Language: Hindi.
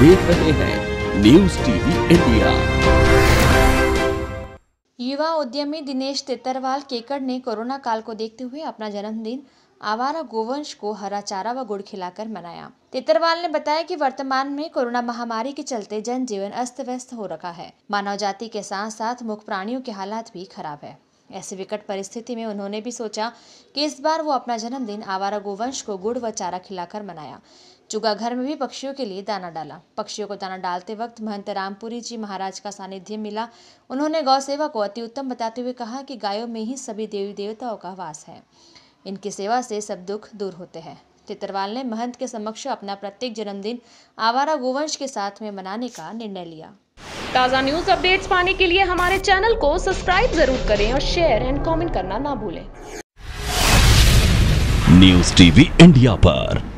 देख रहे हैं न्यूज टीवी इंडिया युवा उद्यमी दिनेश तेतरवाल केकड़ ने कोरोना काल को देखते हुए अपना जन्मदिन आवारा गोवंश को हरा चारा व गुड़ खिलाकर मनाया तेतरवाल ने बताया कि वर्तमान में कोरोना महामारी के चलते जनजीवन अस्त व्यस्त हो रखा है मानव जाति के साथ साथ मुख्य प्राणियों के हालात भी खराब है ऐसी विकट परिस्थिति में उन्होंने भी सोचा कि इस बार वो अपना जन्मदिन आवारा गोवंश को गुड़ व चारा खिलाकर मनाया चुगा घर में भी पक्षियों के लिए दाना डाला पक्षियों को दाना डालते वक्त महंत रामपुरी जी महाराज का सानिध्य मिला उन्होंने गौ सेवा को अति उत्तम बताते हुए कहा कि गायों में ही सभी देवी देवताओं का वास है इनकी सेवा से सब दुख दूर होते हैं चित्रवाल ने महंत के समक्ष अपना प्रत्येक जन्मदिन आवारा गोवंश के साथ में मनाने का निर्णय लिया ताज़ा न्यूज अपडेट्स पाने के लिए हमारे चैनल को सब्सक्राइब जरूर करें और शेयर एंड कमेंट करना ना भूलें न्यूज टीवी इंडिया पर